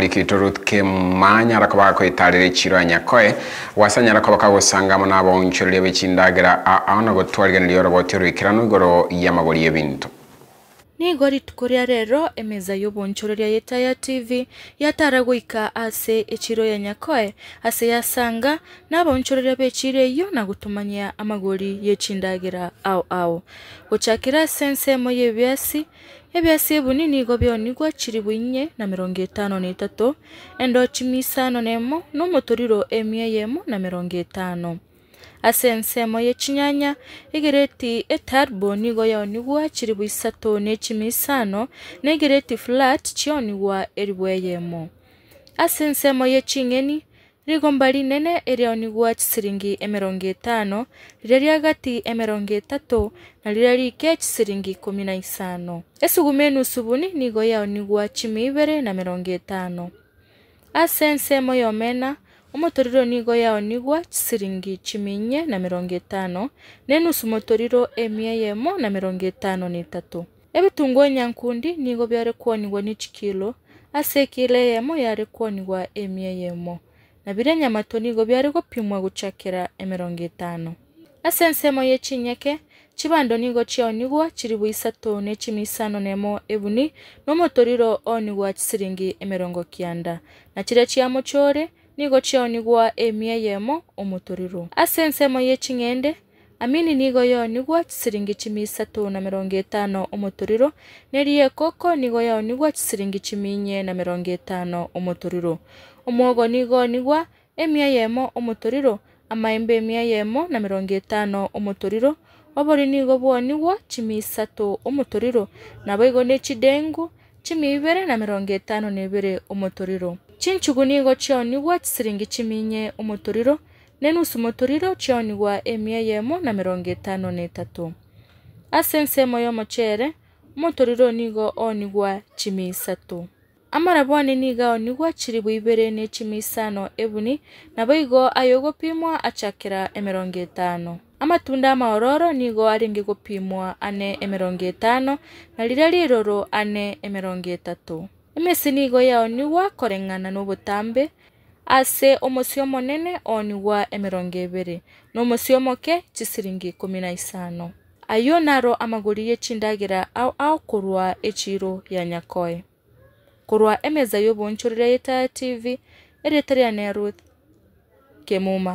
muliki ruth kemanya rakaba akoitarira ekiro anyakoe wasanya rakaba kagusangama n'abawoncorere b'ekindagera aho nagotwariganira oroboti orwikirano igoro y'amabori bintu ni tuko ria rero emeza y'obonchoreria yeta ya tv yatara goika ase echiro ya nyakoe ase yasanga n'abonchoreria bechireyo na gutumanya amagori yecindagira ao ao gochakira ase ensemo y'ebiasi ebiasi nigo igo byoni gwachiri buinye na mirongo etano na etato endo chimisa na emo n'omotoriro emia yemo na mirongo etano asense moye chinyanya igireti etarbo nigo ya oniguwa chiribu isato nechimisano na igireti flat chio oniguwa eribweye mo. Asense moye chingeni rigombali nene eri oniguwa chisiringi emeronge tano lirari agati emeronge tato na lirari ike chisiringi kumina isano. Esugumenu subuni nigo ya oniguwa chimibere na meronge tano. Asense moyo mena chisiringi. Umotoriro nigo yao nigwach siringi chiminye na mirongi tano. Nenusu motoriro emyeyemo na mirongi tano ni tatu. Ebe tungwe nyankundi nigo biare kuwa nigwa ni chikilo. Ase kile yemo yare kuwa nigwa emyeyemo. Na bire nyamato nigo biare kupimwa kuchakira emirongi tano. Ase nsemo ye chinyeke. Chibando nigo chiao nigwa chiribu isato nechimi isano nemo ebuni. Numotoriro o nigwa chisiringi emirongo kianda. Na chile chiamo chore. Chibando nigo chiao nigwa chiribu isato nechimi isano nemo ebuni. nigo chio nigwa emia yemo omuturiro ase ensemo yeching'ende amini nigo yo nigwa chisiringi chimi isato na mirongo etano omotoriro nerie ekoko nigo yo nigwa chisiringi chimi inye na mirongo etano omotoriro omwogo nigo nigwa emia yemo omotoriro amaembe emia yemo na mirongo etano omotoriro obori nigo bwonigwa chimi isatu omotoriro nabo igo nechidengu chimi ibere na mirongo etano na ibere omotoriro chinchuguningo chionigwa chisiringi chiminye umuturiro nenusu muturiro chioniwa emia yemo na mirongo itano na itatu ase ensemo y'omochere umuturiro nigo onigwa chimi isatu amarabwani niga onigwa chiri bwibere ne chimi isano ebuni nabo igo ayogopimwa achakira emirongo itano amatunda amaororo nigo aringi gopimwa ane emirongo itano na riria riroro ane emirongo itatu emisinigo yao niwa koreng'ana n'obotambe ase omusio omonene oniwa emirongo ebere n'omusio omoke chisiringi ikumi na isano ayo naro amagori y'echindagera ao kurwa echiro ya nyakoe korwa emeza y'obonchorera yeta tv ereterera ne ruth kemuma